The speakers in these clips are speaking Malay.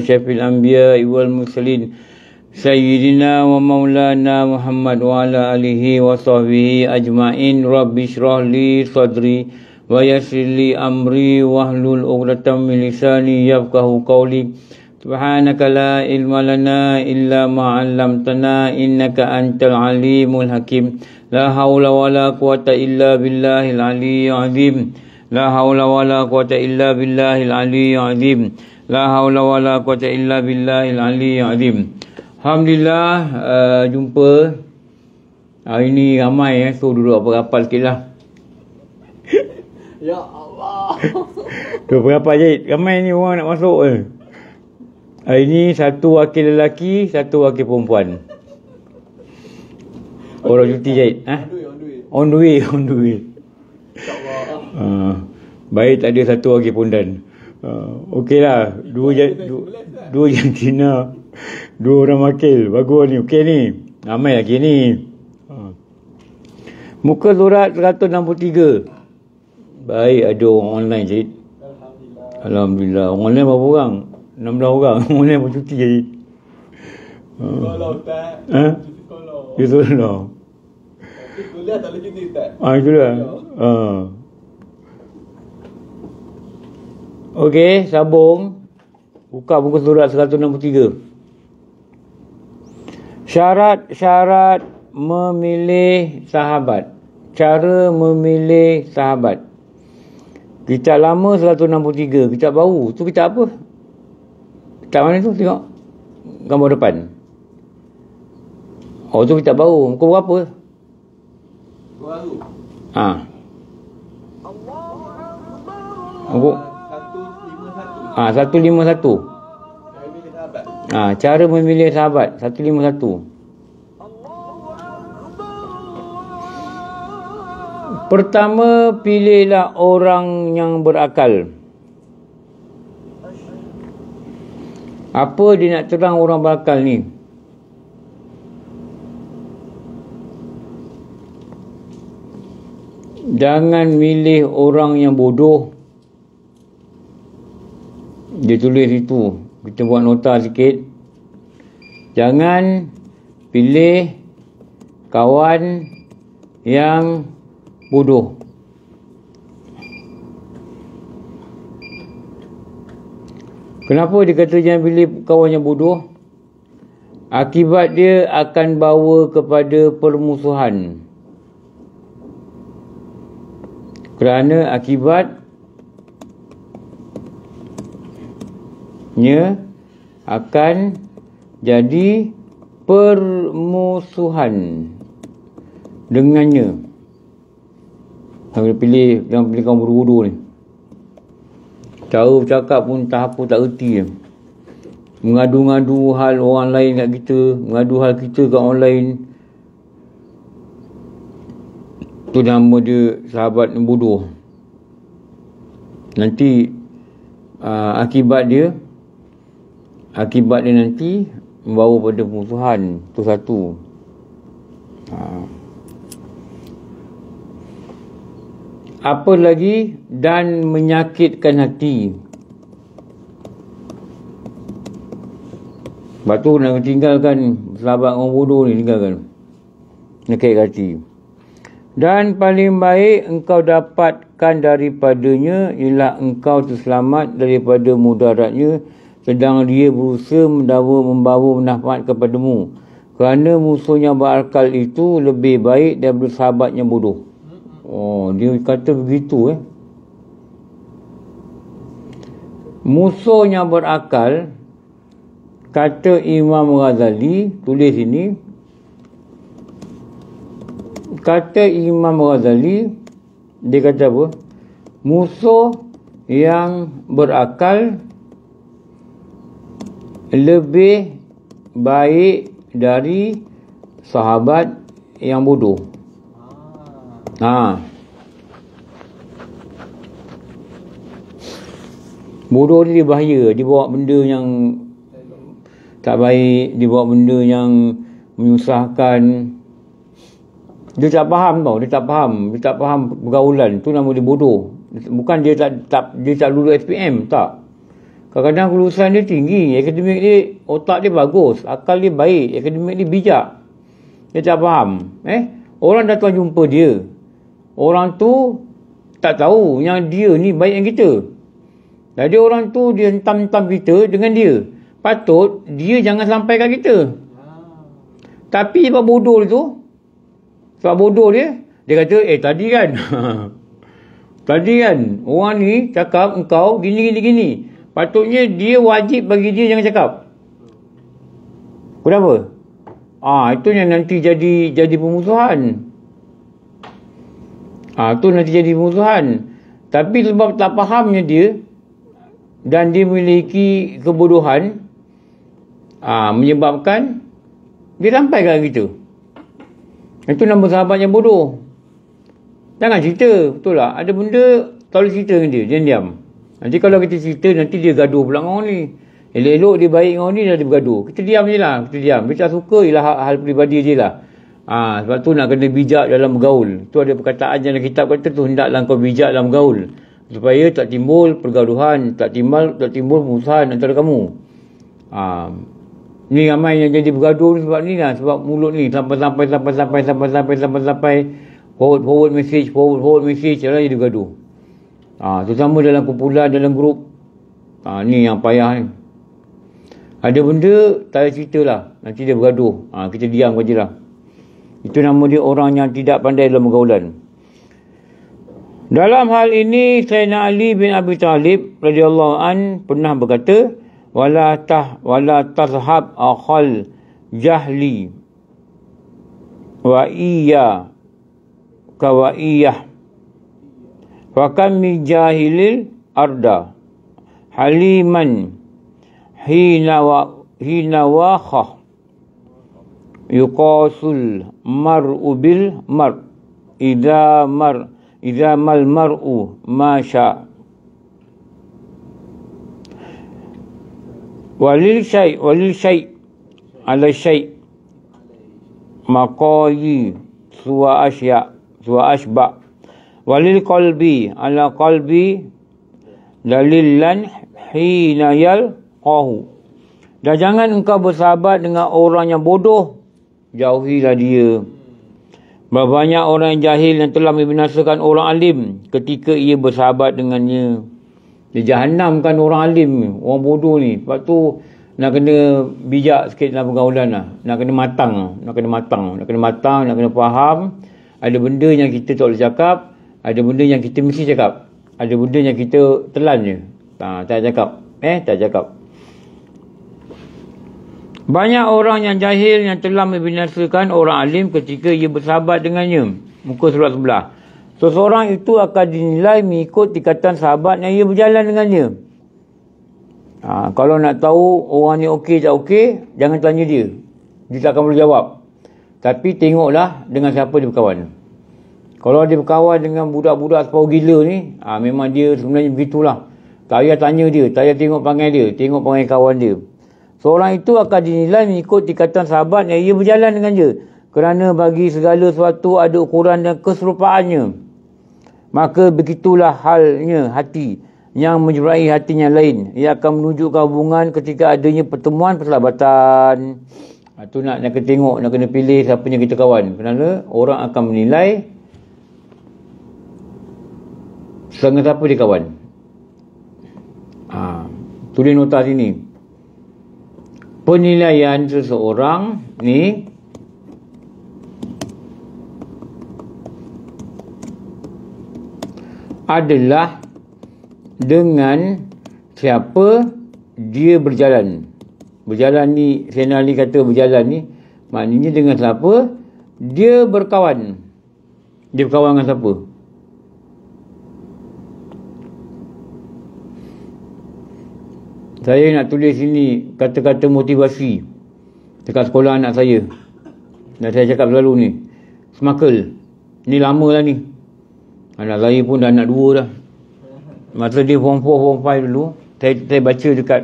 Syafiq Al-Anbiya, Iwal Muslim, Sayyidina wa Maulana Muhammad wa ala alihi wa sahbihi ajma'in Rabbi syrah li sadri wa yasir li amri wa hlul uqratan milisani yafkahu qawli Subhanaka la ilma lana illa ma'allamtana innaka antal alimul hakim La hawla wa la quwata illa billahil aliyyazim La hawla wa la quwata illa billahil aliyyazim La haula wala quwata illa billahil aliyyil azim. Alhamdulillah uh, jumpa hari ni ramai eh so duduk berapa sikitlah. Ya Allah. berapa je? Ramai ni orang nak masuk eh. Hari ni satu wakil lelaki, satu wakil perempuan. Orang cuti je. Eh? On the way, on the way. On the way, Uh, baik tak ada satu wakil pun Uh, okey lah dua, ja, dua, lah. dua jantina dua orang makil bagus ni okey ni ramai lagi ni uh. muka surat 163 baik ada orang online cik Alhamdulillah Alhamdulillah orang online berapa orang 16 orang orang online pun cuti cik uh. kalau tak ha? kalau kalau kuliah tak lagi ni tak ah, itulah ah. Uh. Okey, sambung. Buka buku surat 163. Syarat-syarat memilih sahabat. Cara memilih sahabat. Kitab lama 163. Kitab baru. Tu kitab apa? Kitab mana tu? Tengok. Gambar depan. Oh, tu kitab baru. Muka berapa? Baru. Ha. Allah. Ah ha, 151. Memilih sahabat. Ah ha, cara memilih sahabat 151. Allahu Pertama pilihlah orang yang berakal. Apa dia nak terang orang berakal ni? Jangan milih orang yang bodoh dia tulis itu kita buat nota sikit jangan pilih kawan yang bodoh kenapa dia kata jangan pilih kawan yang bodoh akibat dia akan bawa kepada permusuhan kerana akibat nya akan jadi permusuhan dengannya. Kau boleh pilih, jangan pilih kau buru ni. Cara bercakap pun tak apa tak erti je. Mengadu-ngadu hal orang lain kat kita, mengadu hal kita kat orang lain. Tu nama dia sahabat bodoh. Nanti uh, akibat dia akibat dia nanti membawa pada pemusuhan tu satu ha. apa lagi dan menyakitkan hati Sebab tu nak tinggalkan sahabat orang bodoh ni tinggalkan. Nekai hati. Dan paling baik engkau dapatkan daripadanya ialah engkau terselamat daripada mudaratnya sedang dia berusaha mendawa membawa manfaat kepada mu, kerana musuhnya berakal itu lebih baik daripada sahabatnya bodoh oh dia kata begitu eh musuh berakal kata Imam Ghazali tulis ini kata Imam Ghazali dia kata apa musuh yang berakal lebih baik dari sahabat yang bodoh. Ah. Ha. Bodoh ni dia bahaya. Dia bawa benda yang tak baik. Dia bawa benda yang menyusahkan. Dia tak faham tau. Dia tak faham. Dia tak faham pergaulan. Tu nama dia bodoh. Bukan dia tak, tak dia tak lulus SPM. Tak. Kadang-kadang kelulusan dia tinggi, akademik dia otak dia bagus, akal dia baik, akademik dia bijak. Dia tak faham. Eh? Orang dah telah jumpa dia. Orang tu tak tahu yang dia ni baik yang kita. Jadi orang tu dia hentam-hentam kita dengan dia. Patut dia jangan sampai kat kita. Tapi sebab bodoh dia tu, sebab bodoh dia, dia kata, eh tadi kan, tadi kan orang ni cakap engkau gini-gini-gini. Patutnya dia wajib bagi dia jangan cakap. Kenapa? Ah, itu yang nanti jadi jadi pemusuhan. Ah, tu nanti jadi pemusuhan. Tapi sebab tak fahamnya dia dan dia memiliki kebodohan ah, menyebabkan dia sampai ke kita. Itu nama sahabat yang bodoh. Jangan cerita, betul lah. Ada benda, tak boleh cerita dengan dia. Jangan diam. diam. Nanti kalau kita cerita, nanti dia gaduh pula orang ni. Elok-elok dia baik dengan orang ni, dah dia bergaduh. Kita diam je lah. Kita diam. Kita suka, ialah hal, hal peribadi je lah. Ha, sebab tu nak kena bijak dalam bergaul. Tu ada perkataan yang kitab kata tu, hendaklah kau bijak dalam bergaul. Supaya tak timbul pergaduhan, tak timbul, tak timbul musuhan antara kamu. Ha, ni ramai yang jadi bergaduh ni sebab ni lah. Sebab mulut ni sampai-sampai, sampai-sampai, sampai-sampai, sampai-sampai, forward-forward message, forward-forward message, jadi bergaduh. Ha, terutama dalam kumpulan, dalam grup. Ha, ni yang payah ni. Ada benda, tak ada cerita lah. Nanti dia bergaduh. Ha, kita diam saja lah. Itu nama dia orang yang tidak pandai dalam pergaulan. Dalam hal ini, Sayyidina Ali bin Abi Talib radhiyallahu an pernah berkata, wala tah wala tazhab akhal jahli wa iya kawaiyah وكم من جاهل الأرض حليما حين و حين واخه يقاس المرء بالمرء إذا مر إذا ما المرء ما شاء وللشيء وللشيء على الشيء مقاييس وأشياء وأشبه walil kalbi, ala qalbi dalilan hina yalqahu dan jangan engkau bersahabat dengan orang yang bodoh jauhilah dia banyak orang yang jahil yang telah membinasakan orang alim ketika ia bersahabat dengannya dia jahannamkan orang alim orang bodoh ni sebab tu nak kena bijak sikit dalam pergaulan lah. Nak kena matang. Nak kena matang. Nak kena matang. Nak kena faham. Ada benda yang kita tak boleh cakap ada benda yang kita mesti cakap ada benda yang kita telan je ha, tak cakap eh tak cakap banyak orang yang jahil yang telah membinasakan orang alim ketika ia bersahabat dengannya muka surat sebelah seseorang itu akan dinilai mengikut tingkatan sahabat yang ia berjalan dengannya ha, kalau nak tahu orang ni okey tak okey jangan tanya dia dia tak akan boleh jawab tapi tengoklah dengan siapa dia berkawan. Kalau dia berkawan dengan budak-budak sepau gila ni, ha, memang dia sebenarnya begitulah. Tak payah tanya dia, tak payah tengok panggil dia, tengok panggil kawan dia. Seorang itu akan dinilai mengikut tikatan sahabat yang ia berjalan dengan dia. Kerana bagi segala sesuatu ada ukuran dan keserupaannya. Maka begitulah halnya hati yang menjerai hatinya lain. Ia akan menunjukkan hubungan ketika adanya pertemuan persahabatan. Itu ah, nak, nak tengok, nak kena pilih siapa yang kita kawan. Kerana orang akan menilai Setengah siapa dia kawan? Ha, tulis nota sini. Penilaian seseorang ni adalah dengan siapa dia berjalan. Berjalan ni, Sena Ali kata berjalan ni, maknanya dengan siapa dia berkawan. Dia berkawan dengan Siapa? Saya nak tulis sini kata-kata motivasi dekat sekolah anak saya. Dan saya cakap selalu ni. Smakel. Ni lama lah ni. Anak saya pun dah anak dua dah. Masa dia form 4, form 5 dulu. Saya, saya baca dekat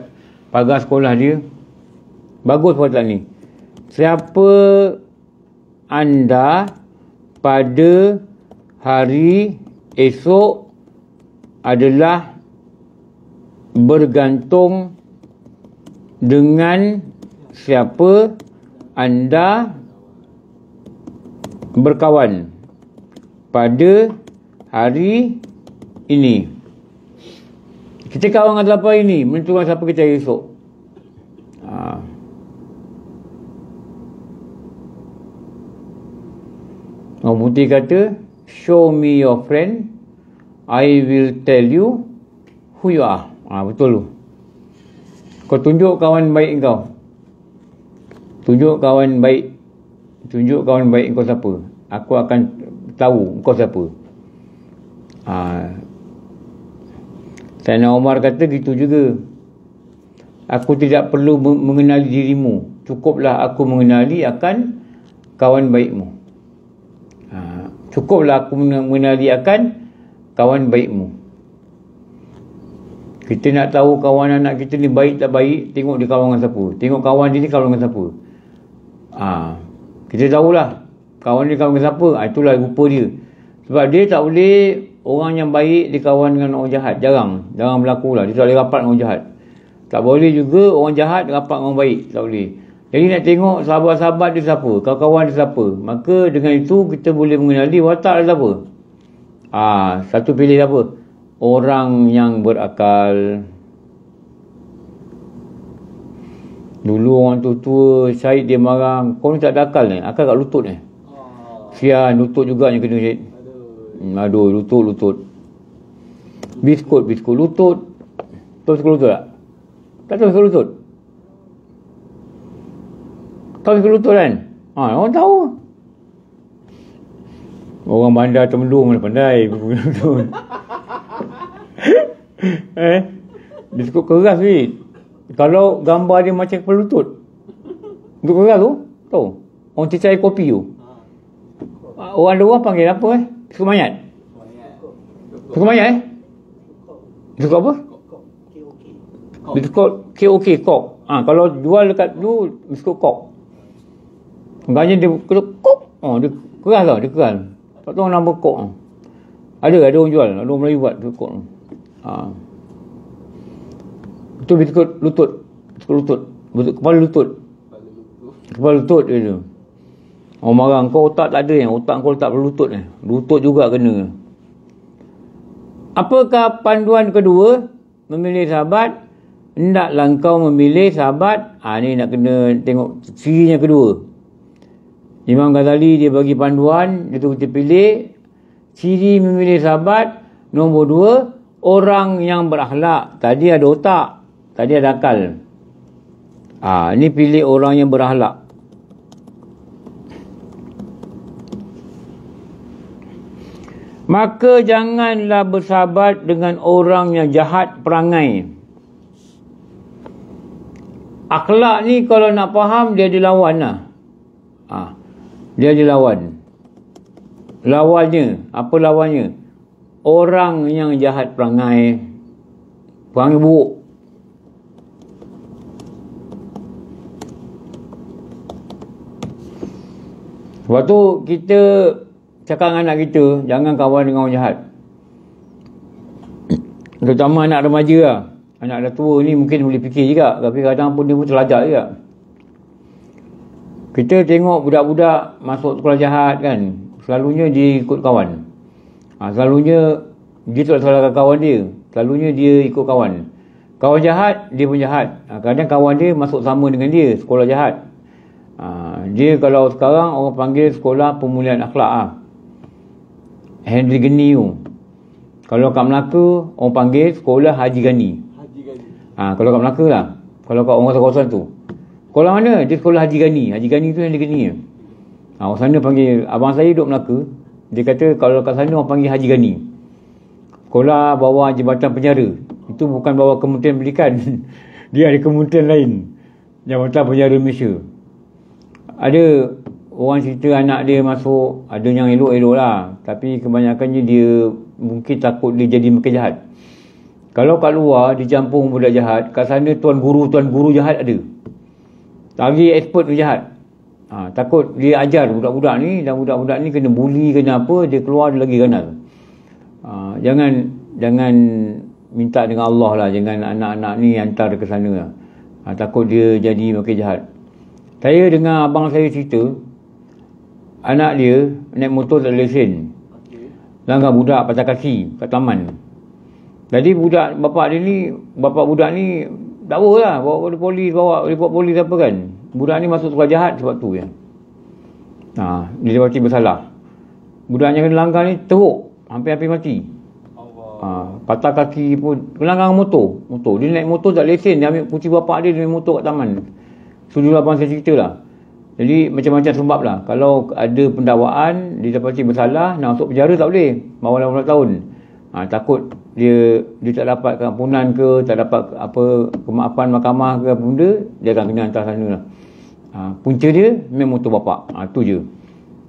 pagar sekolah dia. Bagus perkataan ni. Siapa anda pada hari esok adalah bergantung dengan siapa anda berkawan pada hari ini. Kita kawan dengan siapa ini? Menentukan siapa kita esok. Ha. Orang putih kata, show me your friend, I will tell you who you are. Ah ha, betul tu. Kau tunjuk kawan baik kau. Tunjuk kawan baik. Tunjuk kawan baik kau siapa. Aku akan tahu kau siapa. Ah ha. Sayyidina Umar kata gitu juga. Aku tidak perlu mengenali dirimu. Cukuplah aku mengenali akan kawan baikmu. Ha. Cukuplah aku mengenali akan kawan baikmu. Kita nak tahu kawan anak kita ni baik tak baik, tengok di kawan dengan siapa. Tengok kawan dia ni kawan dengan siapa. Ah, ha. kita tahulah kawan dia kawan dengan siapa. Ha, itulah rupa dia. Sebab dia tak boleh orang yang baik di kawan dengan orang jahat. Jarang. Jarang berlaku lah. Dia tak boleh rapat dengan orang jahat. Tak boleh juga orang jahat rapat dengan orang baik. Tak boleh. Jadi nak tengok sahabat-sahabat dia siapa. Kawan-kawan dia siapa. Maka dengan itu kita boleh mengenali watak dia siapa. Ah, ha, satu pilih siapa. Ah, orang yang berakal dulu orang tua-tua Syahid dia marah kau ni tak ada akal ni akal kat lutut ni Fian ah. lutut juga yang kena Syahid hmm, aduh lutut lutut biskut biskut lutut tahu biskut lutut tak? tak tahu biskut lutut tahu biskut lutut kan? Ha, orang tahu orang bandar temelung mana lah, pandai eh? Dia cukup keras ni. Kalau gambar dia macam kepala lutut. Untuk keras tu. Tahu. Orang cecah air kopi tu. Ha. Orang luar panggil apa eh? Suku mayat. Suku mayat eh? Suku apa? Biskut KOK kok. Ha, kalau jual dekat tu biskut kok. Gaya dia kok. kok. Ha, oh, dia keras lah, dia keras. Tak tahu nama kok. Ada ada orang jual, ada orang Melayu buat tu kok. Betul ha. betul lutut. Betul lutut. Betul kepala lutut. Kepala lutut. Kepala lutut dia tu. marah kau otak tak ada yang otak kau tak pada lutut ni. Lutut juga kena. Apakah panduan kedua memilih sahabat? Hendaklah langkau memilih sahabat. Ha, ini nak kena tengok ciri cirinya kedua. Imam Ghazali dia bagi panduan. Dia tu kita pilih. Ciri memilih sahabat. Nombor dua orang yang berakhlak tadi ada otak tadi ada akal ah ha, ni pilih orang yang berakhlak maka janganlah bersahabat dengan orang yang jahat perangai akhlak ni kalau nak faham dia dilawanlah ah ha, dia dilawan lawannya apa lawannya orang yang jahat perangai perangai buruk Sebab tu kita cakap dengan anak kita, jangan kawan dengan orang jahat. Terutama anak remaja lah. Anak dah tua ni mungkin boleh fikir juga. Tapi kadang pun dia pun terlajak juga. Kita tengok budak-budak masuk sekolah jahat kan. Selalunya dia ikut kawan. Ha, selalunya dia tak salahkan kawan dia. Selalunya dia ikut kawan. Kawan jahat, dia pun jahat. Ha, kadang kawan dia masuk sama dengan dia, sekolah jahat. Ha, dia kalau sekarang orang panggil sekolah pemulihan akhlak ah. Ha. Henry Geniu. tu. Kalau kat Melaka, orang panggil sekolah Haji Gani. Haji Gani. Ha, kalau kat Melaka lah. Kalau kat orang kawasan tu. Sekolah mana? Dia sekolah Haji Gani. Haji Gani tu yang dia kenia. Ha, orang sana panggil, abang saya duduk Melaka, dia kata kalau kat sana orang panggil Haji Gani. kola bawa jabatan penjara. Itu bukan bawa kemudian belikan Dia ada kemudian lain. Jabatan penjara Malaysia. Ada orang cerita anak dia masuk. Ada yang elok-elok lah. Tapi kebanyakannya dia mungkin takut dia jadi makin jahat. Kalau kat luar dijampung budak jahat, kat sana tuan guru-tuan guru jahat ada. Tapi expert tu jahat. Ha, takut dia ajar budak-budak ni dan budak-budak ni kena bully kena apa dia keluar dia lagi ganas ha, jangan jangan minta dengan Allah lah jangan anak-anak ni hantar ke sana lah. ha, takut dia jadi makin jahat saya dengan abang saya cerita anak dia naik motor tak lesen langgar budak patah kaki kat taman jadi budak bapak dia ni bapak budak ni tak apa lah bawa pada polis bawa report polis apa kan budak ni masuk sekolah jahat sebab tu kan ha, dia dia mati bersalah yang kena langgar ni teruk hampir-hampir mati ha, patah kaki pun kena langgar motor motor dia naik motor tak lesen dia ambil kunci bapak dia dia naik motor kat taman so dulu abang lah saya cerita lah jadi macam-macam sebab lah kalau ada pendakwaan dia dia mati bersalah nak masuk penjara tak boleh bawa 18 tahun ha, takut dia dia tak dapat pengampunan ke, tak dapat apa kemaafan mahkamah ke benda, dia akan kena hantar sana lah. Ha, punca dia memang motor bapak. Ha, tu je.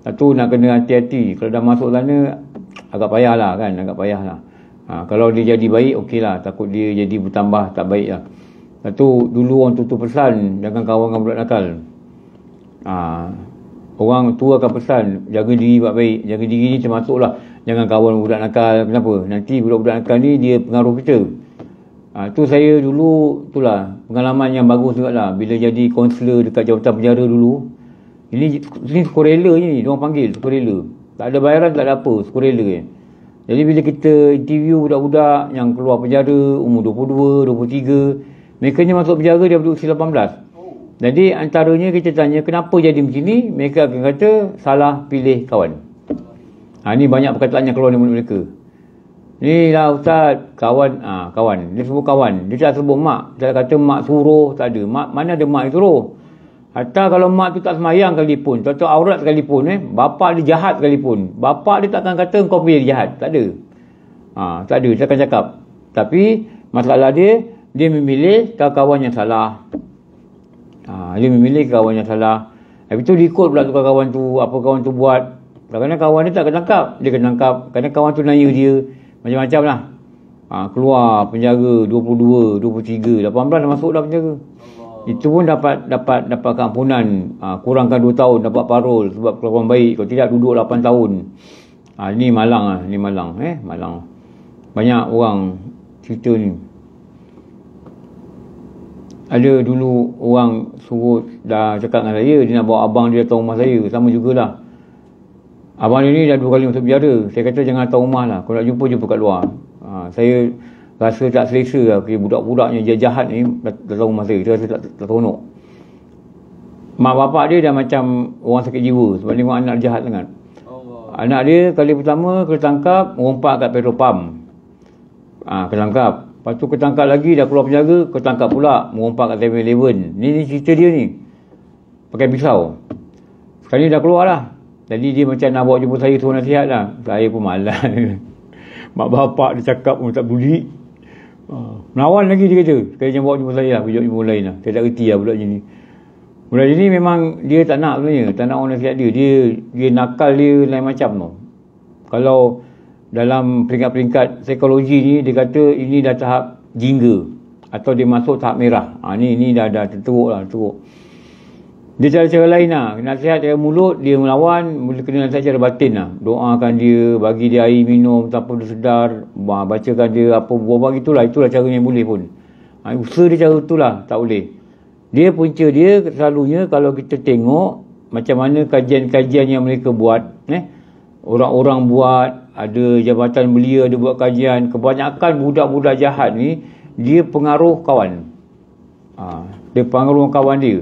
Satu nak kena hati-hati. Kalau dah masuk sana, agak payah lah kan. Agak payah lah. Ha, kalau dia jadi baik, ok lah. Takut dia jadi bertambah tak baik lah. Satu, dulu orang tu, tu pesan, jangan kawan dengan budak nakal. Ha, orang tu akan pesan, jaga diri buat baik. Jaga diri ni termasuklah. lah. Jangan kawan budak nakal. Kenapa? Nanti budak-budak nakal ni dia pengaruh kita. Ha, tu saya dulu, itulah pengalaman yang bagus juga lah. Bila jadi kaunselor dekat jawatan penjara dulu. Ini, ini sukarela je ni. Dia orang panggil sukarela. Tak ada bayaran, tak ada apa. Sukarela je. Jadi bila kita interview budak-budak yang keluar penjara umur 22, 23. Mereka ni masuk penjara dia berduk usia 18. Jadi antaranya kita tanya kenapa jadi macam ni. Mereka akan kata salah pilih kawan. Kawan. Ha, ini banyak perkataan yang keluar dari mulut mereka. Ni lah Ustaz, kawan, ha, kawan. Dia sebut kawan. Dia tak sebut mak. Dia tak kata mak suruh, tak ada. Mak, mana ada mak yang suruh? Hatta kalau mak tu tak semayang sekalipun, tak aurat sekalipun, eh, bapak dia jahat sekalipun. bapa dia takkan kata kau punya jahat. Tak ada. Ha, tak ada, dia takkan cakap. Tapi masalah dia, dia memilih kawan yang salah. Ha, dia memilih kawan yang salah. Habis tu dia ikut pula tu kawan tu, apa kawan tu buat. Kerana kawan dia tak kena tangkap. Dia kena tangkap. Kerana kawan tu naya dia. Macam-macam lah. Ha, keluar penjara 22, 23. 18 dah masuk dah penjara. Allah. Itu pun dapat dapat dapat keampunan. Ha, kurangkan 2 tahun dapat parol. Sebab kelakuan baik. Kalau tidak duduk 8 tahun. Ha, ini malang ah, Ini malang. Eh, malang. Banyak orang cerita ni. Ada dulu orang suruh dah cakap dengan saya. Dia nak bawa abang dia datang rumah saya. Sama jugalah. Abang ni dah dua kali masuk penjara. Saya kata jangan datang rumah lah. Kalau nak jumpa, jumpa kat luar. Ha, saya rasa tak selesa lah. Okay, budak-budaknya dia jahat ni datang rumah saya. Dia rasa tak, tak tonok. Mak bapak dia dah macam orang sakit jiwa. Sebab tengok anak jahat sangat. Allah. Anak dia kali pertama kena tangkap, rompak kat petrol pump. Ha, kena tangkap. Lepas tu kena tangkap lagi, dah keluar penjara, kena tangkap pula. Rompak kat 7-11. Ni, ni cerita dia ni. Pakai pisau. Sekarang dah keluar lah. Jadi dia macam nak bawa jumpa saya tu nasihat lah. Saya pun malas. Mak bapak dia cakap pun tak peduli. Ah, melawan lagi dia kata. Sekali jangan bawa jumpa saya lah. Bawa jumpa lain lah. Saya tak kerti lah budak jenis. Budak jenis memang dia tak nak sebenarnya. Tak nak orang nasihat dia. Dia, dia nakal dia lain macam tu. Kalau dalam peringkat-peringkat psikologi ni dia kata ini dah tahap jingga atau dia masuk tahap merah. Ha, ni, ni dah, dah terteruk lah. Terteruk. Dia cara-cara lain lah. Nasihat cara mulut, dia melawan. Mula kena nasihat cara batin lah. Doakan dia, bagi dia air minum, tanpa dia sedar. Bacakan dia apa buah-buah gitulah. Itulah cara yang boleh pun. Ha, usaha dia cara itulah. Tak boleh. Dia punca dia selalunya kalau kita tengok macam mana kajian-kajian yang mereka buat. Eh? Orang-orang buat, ada jabatan belia ada buat kajian. Kebanyakan budak-budak jahat ni, dia pengaruh kawan. Ha, dia pengaruh kawan dia.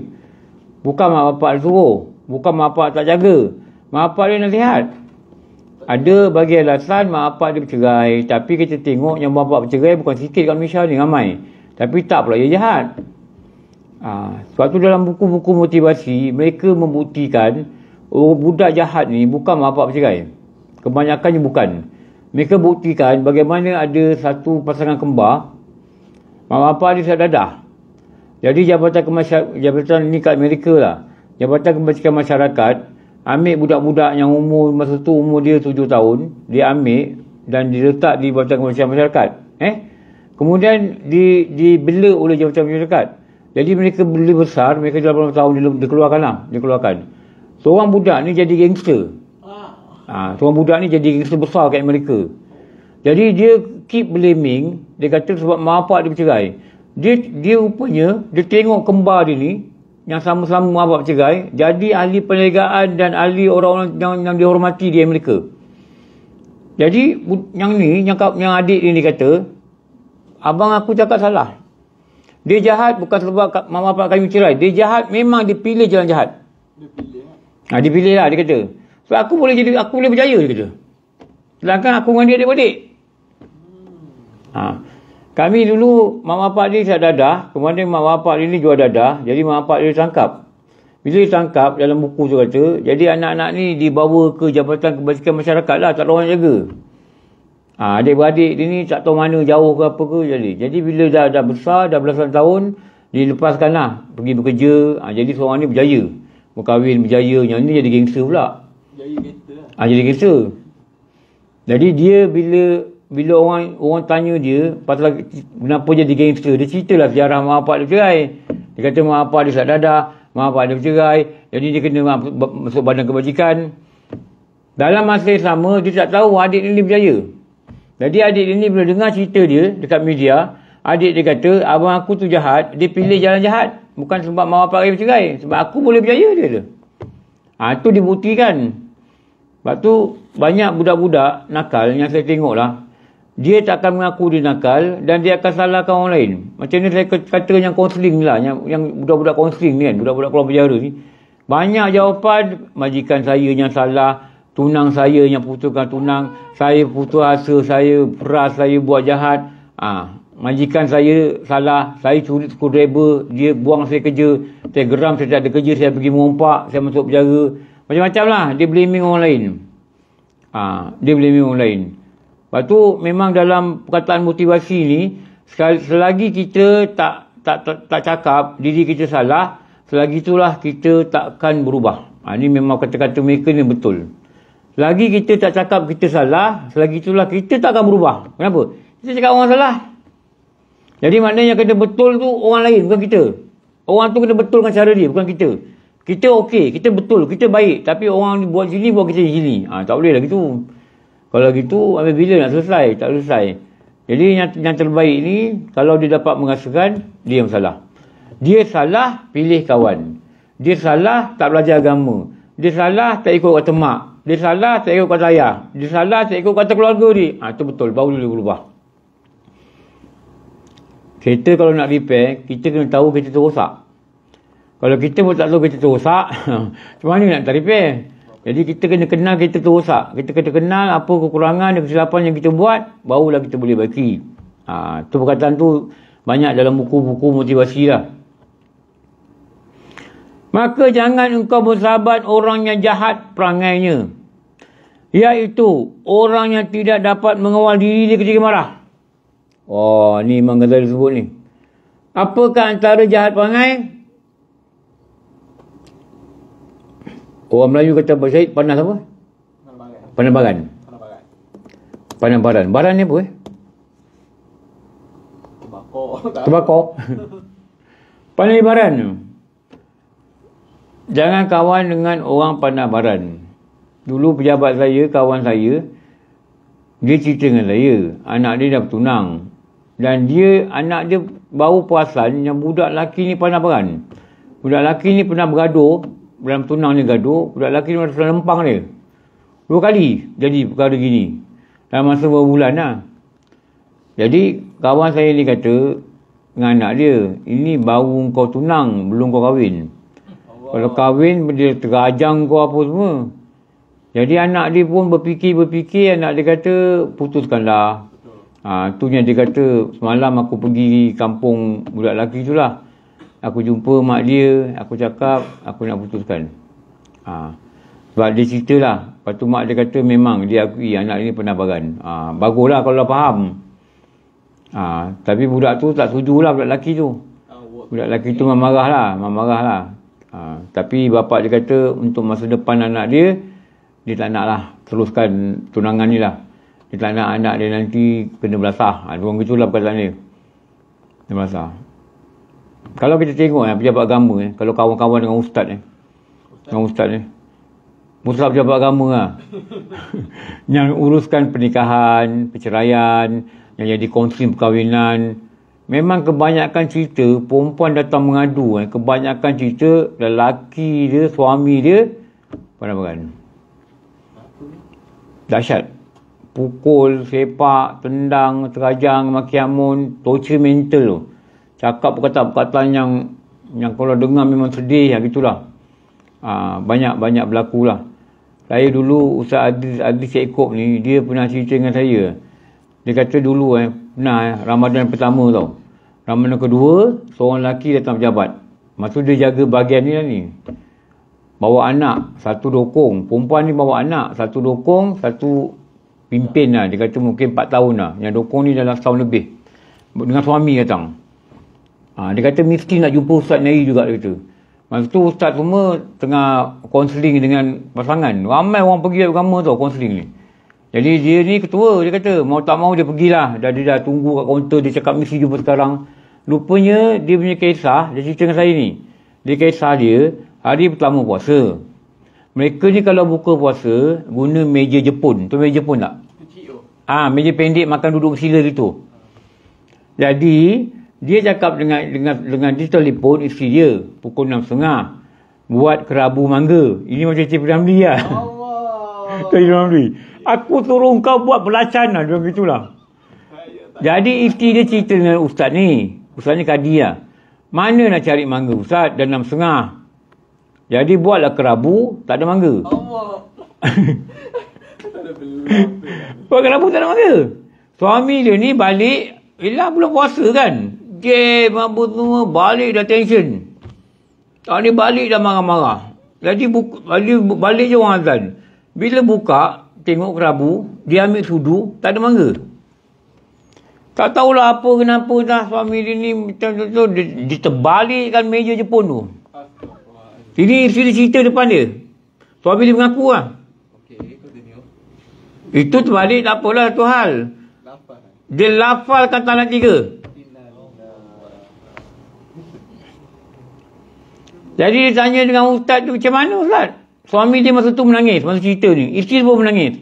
Bukan mak bapak suruh. Bukan mak bapak tak jaga. Mak bapak dia nasihat. Ada bagi alasan mak bapak dia bercerai. Tapi kita tengok yang mak bapak bercerai bukan sikit kat Malaysia ni ramai. Tapi tak pula dia jahat. Ha, ah, suatu dalam buku-buku motivasi, mereka membuktikan oh, budak jahat ni bukan mak bapak bercerai. Kebanyakannya bukan. Mereka buktikan bagaimana ada satu pasangan kembar, mak bapak dia sedadah. Jadi jabatan kemasyarakat, jabatan ni kat Amerika lah. Jabatan kebajikan masyarakat ambil budak-budak yang umur masa tu umur dia tujuh tahun dia ambil dan diletak di jabatan kebajikan masyarakat. Eh? Kemudian di dibela oleh jabatan masyarakat. Jadi mereka beli besar, mereka jual berapa tahun dia, dia keluarkan lah, dia keluarkan. Seorang budak ni jadi gangster. Ah, ha, seorang budak ni jadi gangster besar kat Amerika. Jadi dia keep blaming, dia kata sebab mak dia bercerai dia dia rupanya dia tengok kembar dia ni yang sama-sama mabak cegai, jadi ahli perniagaan dan ahli orang-orang yang, yang dihormati di Amerika jadi yang ni yang, yang adik ni kata abang aku cakap salah dia jahat bukan sebab mak bapak kami cerai. Dia jahat memang dipilih jalan jahat. Dia pilih. Eh? Ha, dia lah dia kata. So aku boleh jadi aku boleh berjaya dia kata. Sedangkan aku dengan dia adik-adik. Hmm. Ha. Kami dulu mak bapak dia tak dadah, kemudian mak bapak dia ni jual dadah, jadi mak bapak dia tangkap. Bila dia tangkap dalam buku tu kata, jadi anak-anak ni dibawa ke Jabatan Kebajikan Masyarakat lah, tak ada orang jaga. Ha, adik-beradik dia ni tak tahu mana jauh ke apa ke jadi. Jadi bila dah, dah besar, dah belasan tahun, dilepaskan lah. Pergi bekerja, ha, jadi seorang ni berjaya. Berkahwin, berjaya, yang ni jadi gangster pula. Berjaya gangster lah. Ha, jadi gangster. Jadi dia bila bila orang orang tanya dia patutlah kenapa jadi gangster dia lah sejarah mak bapak dia bercerai dia kata mak bapak dia sakit dada mak bapak dia bercerai jadi dia kena ah, masuk badan kebajikan dalam masa yang sama dia tak tahu adik dia ni berjaya jadi adik dia ni bila dengar cerita dia dekat media adik dia kata abang aku tu jahat dia pilih jalan jahat bukan sebab mak bapak dia bercerai sebab aku boleh berjaya dia tu ha, tu dibuktikan sebab tu banyak budak-budak nakal yang saya tengok lah dia tak akan mengaku dia nakal dan dia akan salahkan orang lain. Macam ni saya kata yang konseling lah, yang, yang budak-budak konseling ni kan, budak-budak keluar penjara ni. Banyak jawapan, majikan saya yang salah, tunang saya yang putuskan tunang, saya putus asa, saya peras, saya buat jahat. Ah, ha, majikan saya salah, saya curi screwdriver, dia buang saya kerja, saya geram, saya tak ada kerja, saya pergi mumpak, saya masuk penjara. Macam-macam lah, dia blaming orang lain. Ah, ha, dia blaming orang lain. Lepas tu memang dalam perkataan motivasi ni selagi kita tak tak tak, tak cakap diri kita salah, selagi itulah kita takkan berubah. Ha, ini memang kata-kata mereka ni betul. Selagi kita tak cakap kita salah, selagi itulah kita takkan berubah. Kenapa? Kita cakap orang salah. Jadi maknanya yang kena betul tu orang lain, bukan kita. Orang tu kena betul dengan cara dia, bukan kita. Kita okey, kita betul, kita baik. Tapi orang buat sini, buat kita sini. Ha, tak boleh lah gitu. Kalau gitu, ambil bila nak selesai? Tak selesai. Jadi yang, yang terbaik ni, kalau dia dapat mengasakan, dia yang salah. Dia salah pilih kawan. Dia salah tak belajar agama. Dia salah tak ikut kata mak. Dia salah tak ikut kata ayah. Dia salah tak ikut kata keluarga ni. Ha, ah, itu betul. Baru dia berubah. Kereta kalau nak repair, kita kena tahu kereta tu rosak. Kalau kita pun tak tahu kereta tu rosak, macam mana nak tak repair? Jadi kita kena kenal kita tu rosak. Kita kena kenal apa kekurangan dan kesilapan yang kita buat, barulah kita boleh baiki. Ha, tu perkataan tu banyak dalam buku-buku motivasi lah. Maka jangan engkau bersahabat orang yang jahat perangainya. Iaitu orang yang tidak dapat mengawal diri dia ketika marah. Oh, ni Imam Ghazali sebut ni. Apakah antara jahat perangai? Orang Melayu kata Pak Syed, panas apa? Penambangan. Penambangan. Penambangan. Barang ni apa? Eh? Tembakau. Tembakau. panas tu. Jangan kawan dengan orang penambaran. Dulu pejabat saya, kawan saya, dia cerita dengan saya, anak dia dah bertunang. Dan dia, anak dia baru perasan yang budak lelaki ni pernah beran. Budak lelaki ni pernah bergaduh dalam tunang ni gaduh, budak lelaki ni masuk lempang dia. Dua kali jadi perkara gini. Dalam masa beberapa bulan lah. Jadi, kawan saya ni kata dengan anak dia, ini baru kau tunang, belum kau kahwin. Allah. Kalau kahwin, dia terajang kau apa semua. Jadi, anak dia pun berfikir-berfikir, anak dia kata, putuskanlah. Ha, tu yang dia kata, semalam aku pergi kampung budak lelaki tu lah aku jumpa mak dia, aku cakap, aku nak putuskan. Ha. Sebab dia cerita lah. Lepas tu mak dia kata memang dia akui anak ini penabaran. Ha. Baguslah kalau dah faham. Ha. Tapi budak tu tak setuju lah budak lelaki tu. Ah, budak lelaki tu memarah lah. Memarah lah. Ha. Tapi bapak dia kata untuk masa depan anak dia, dia tak nak lah teruskan tunangan ni lah. Dia tak nak anak dia nanti kena belasah. Ha. Dia orang kecuh lah perkataan dia. Dia belasah kalau kita tengok eh, pejabat agama eh, kalau kawan-kawan dengan ustaz eh, dengan ustaz eh, mustahab pejabat agama lah. yang uruskan pernikahan, perceraian, yang jadi konsul perkahwinan. Memang kebanyakan cerita, perempuan datang mengadu. Eh, kebanyakan cerita, lelaki dia, suami dia, pernah makan. Dahsyat. Pukul, sepak, tendang, terajang, makiamun, torture mental tu cakap perkataan-perkataan yang yang kalau dengar memang sedih ya gitulah. banyak-banyak ah, ha, berlaku lah. Saya dulu Ustaz Aziz Aziz Yaakob ni dia pernah cerita dengan saya. Dia kata dulu eh pernah eh, Ramadan pertama tau. Ramadan kedua seorang lelaki datang pejabat. Masa dia jaga bahagian ni ni. Bawa anak satu dokong. Perempuan ni bawa anak satu dokong satu pimpin lah. Dia kata mungkin 4 tahun lah. Yang dokong ni dalam tahun lebih. Dengan suami datang. Ha, dia kata mesti nak jumpa Ustaz Nari juga dia kata. Masa tu Ustaz semua tengah konseling dengan pasangan. Ramai orang pergi dekat agama tu konseling ni. Jadi dia ni ketua dia kata mau tak mau dia pergilah. Dah dia dah tunggu kat kaunter dia cakap mesti jumpa sekarang. Lupanya dia punya kisah dia cerita dengan saya ni. Dia kisah dia hari pertama puasa. Mereka ni kalau buka puasa guna meja Jepun. Tu meja Jepun tak? Ah, ha, meja pendek makan duduk sila gitu. Jadi, dia cakap dengan dengan dengan dia telefon isteri dia pukul 6.30 buat kerabu mangga. Ini macam cerita Ramli lah. Allah. Cik Ramli. Aku suruh kau buat belacan lah. Dia begitu lah. Jadi isteri dia cerita dengan ustaz ni. Ustaznya kadi lah. Mana nak cari mangga ustaz? Dan 6.30. Jadi buatlah kerabu. Tak ada mangga. Allah. buat kerabu tak ada mangga. Suami dia ni balik. Yelah belum puasa kan game apa semua balik dah tension ah, ni balik dah marah-marah jadi buka, balik, balik je orang azan bila buka tengok kerabu dia ambil sudu tak ada mangga tak tahulah apa kenapa dah suami dia ni macam tu, tu diterbalikkan meja Jepun tu ini sini cerita depan dia suami dia mengaku lah itu terbalik tak apalah tu hal dia lafal kata anak tiga. Jadi dia tanya dengan ustaz tu macam mana ustaz? Suami dia masa tu menangis masa cerita ni. Isteri pun menangis.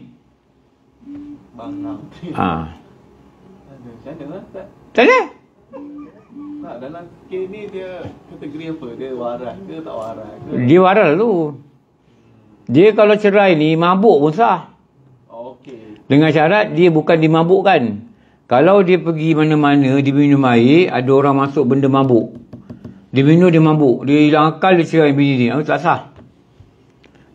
Bangang. Ha. Tak ada. Tak ada. Tak ada. Tak, dalam kes ni dia kategori apa? Dia waras ke tak waras ke? Dia waras tu. Dia kalau cerai ni mabuk pun sah. Okey. Dengan syarat dia bukan dimabukkan. Kalau dia pergi mana-mana, dia minum air, ada orang masuk benda mabuk. Dia minum dia mabuk. Dia hilang akal dia cerai bini dia. Itu oh, tak sah.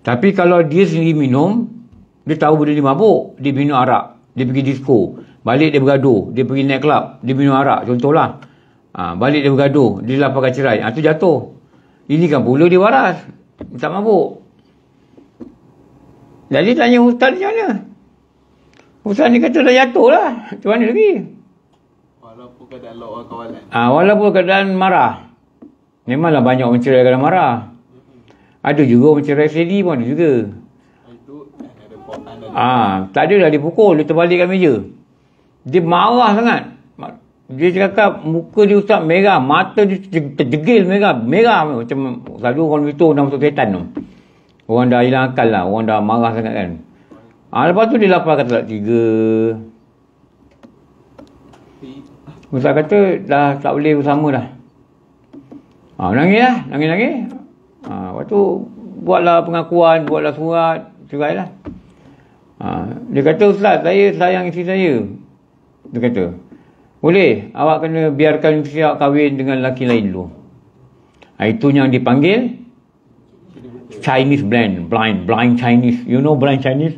Tapi kalau dia sendiri minum. Dia tahu benda dia mabuk. Dia minum arak. Dia pergi disco. Balik dia bergaduh. Dia pergi night club. Dia minum arak. Contohlah. Ha, balik dia bergaduh. Dia laparkan cerai. Itu ha, jatuh. Ini kan pula dia waras. Dia tak mabuk. Jadi tanya ustaz macam mana? Ustaz ni kata dah jatuh lah. Macam mana lagi? Walaupun keadaan lawa kawalan. Ha, walaupun keadaan marah. Memanglah banyak mencerai kerana marah. Ada juga mencerai sedih pun ada juga. Ah, ha, tak ada dah dipukul, dia terbalik kat meja. Dia marah sangat. Dia cakap muka dia ustaz merah, mata dia terdegil merah, merah macam selalu orang itu dah masuk setan tu. Orang dah hilang akal lah, orang dah marah sangat kan. Ah, ha, lepas tu dia lapar kata tak tiga. Ustaz kata dah tak boleh bersama dah. Ha, ah, menangislah. Nangis-nangis. Ha, lepas tu, buatlah pengakuan, buatlah surat, cerai lah. Ha, ah, dia kata, Ustaz, saya sayang isteri saya. Dia kata, boleh, awak kena biarkan siap kahwin dengan lelaki lain dulu. Ha, itu yang dipanggil Chinese blind, blind, blind Chinese. You know blind Chinese?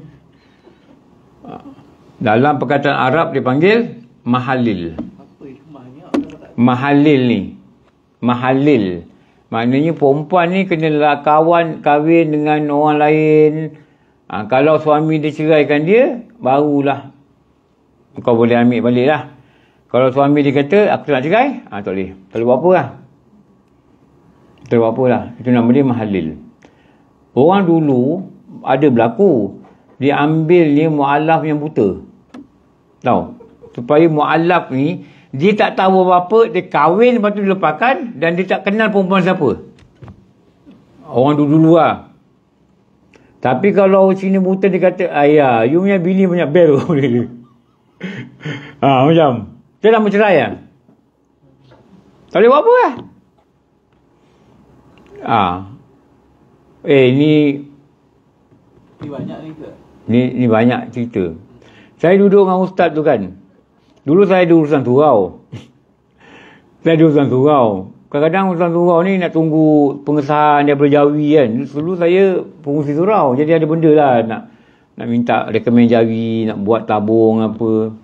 Dalam perkataan Arab dipanggil mahalil. Mahalil ni mahalil. Maknanya perempuan ni kena lah kawan kahwin dengan orang lain. Ha, kalau suami dia ceraikan dia, barulah kau boleh ambil balik lah. Kalau suami dia kata, aku nak cerai, ha, tak boleh. Tak buat apa lah. Tak buat apa lah. Itu nama dia mahalil. Orang dulu ada berlaku. diambil ambil ni mu'alaf yang buta. Tahu? Supaya mu'alaf ni, dia tak tahu apa-apa, dia kahwin lepas tu dilepakan dan dia tak kenal perempuan siapa. Orang dulu dulu lah. Tapi kalau Cina buta dia kata, ayah, you punya bini banyak bel tu. ha, macam, dia dah bercerai lah. Tak boleh buat apa lah. Ha. Eh, ni... Ni banyak ni Ni, ni banyak cerita. Saya duduk dengan ustaz tu kan. Dulu saya ada urusan surau. saya ada urusan surau. Kadang-kadang urusan surau ni nak tunggu pengesahan daripada Jawi kan. Dulu saya pengurusi surau. Jadi ada benda lah nak, nak minta rekomen Jawi, nak buat tabung apa.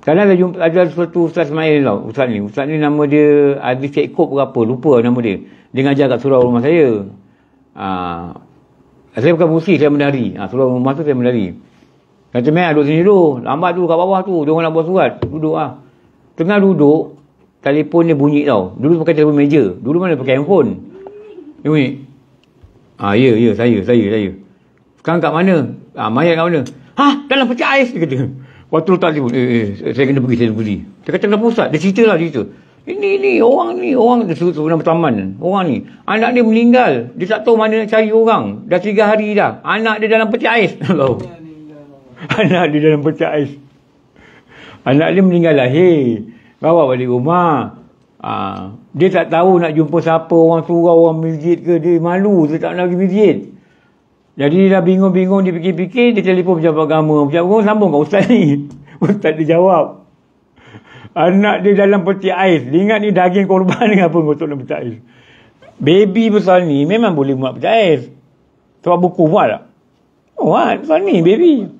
Kadang saya jumpa ada satu Ustaz Ismail tau. Ustaz ni. Ustaz ni nama dia Aziz Syed Kup ke apa. Lupa nama dia. Dia ngajar kat surau rumah saya. Ha. Saya bukan musik, saya menari. Ha, surau rumah tu saya Saya menari. Kata Mel, lah, duduk sini dulu. Lambat dulu kat bawah tu. Dia orang nak buat surat. Duduk lah. Tengah duduk, telefon dia bunyi tau. Dulu pakai telefon meja. Dulu mana pakai handphone. Dia bunyi. Ah, ya, ya, saya, saya, saya. Sekarang kat mana? Ah, mayat kat mana? Ha, Dalam pecah ais? Dia kata. Lepas tu letak telefon. Eh, eh, eh saya kena pergi, saya kena pergi. Dia kata, kenapa Ustaz? Dia cerita lah, cerita. Ini, ini, orang ni, orang tu suruh nama taman. Orang ni. Anak dia meninggal. Dia tak tahu mana nak cari orang. Dah tiga hari dah. Anak dia dalam pecah ais. anak dia dalam peti ais. Anak dia meninggal lahir. Bawa balik rumah. Ha. Dia tak tahu nak jumpa siapa. Orang surau, orang masjid ke. Dia malu. Dia tak nak pergi masjid. Jadi dia dah bingung-bingung. Dia fikir-fikir. Dia telefon pejabat agama. Pejabat agama sambung kat ustaz ni. Ustaz dia jawab. Anak dia dalam peti ais. Dia ingat ni daging korban dengan apa. Untuk dalam peti ais. Baby besar ni memang boleh buat peti ais. Sebab buku buat tak? Oh, buat. Besar ni Baby.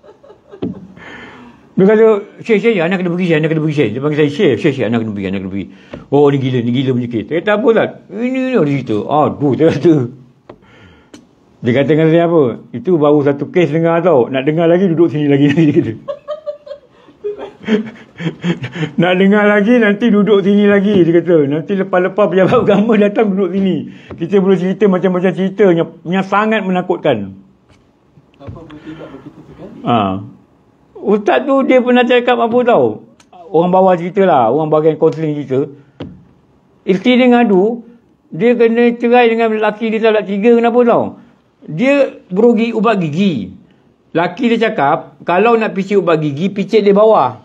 Dia kata, Syekh, Syekh, anak kena pergi, Syekh, anak kena pergi, Syekh. Dia panggil saya, Syekh, Syekh, anak kena pergi, anak kena pergi. Oh, ni gila, ni gila punya kes. Dia kata, apalah? Ini, ni ada cerita. Aduh, dia kata. Dia kata dengan saya apa? Itu baru satu kes dengar tau. Nak dengar lagi, duduk sini lagi Nak dengar lagi, nanti duduk sini lagi, dia kata. Nanti lepas-lepas pejabat agama datang duduk sini. Kita boleh cerita macam-macam cerita yang, yang sangat menakutkan. Apa, berarti tak begitu sekali? Haa. Ah. Ustaz tu dia pernah cakap apa tau. Orang bawah cerita lah. Orang bagian counseling cerita. Isteri dia ngadu. Dia kena cerai dengan lelaki dia tak tiga kenapa tau. Dia berugi ubat gigi. Laki dia cakap. Kalau nak picit ubat gigi. Picit dia bawah.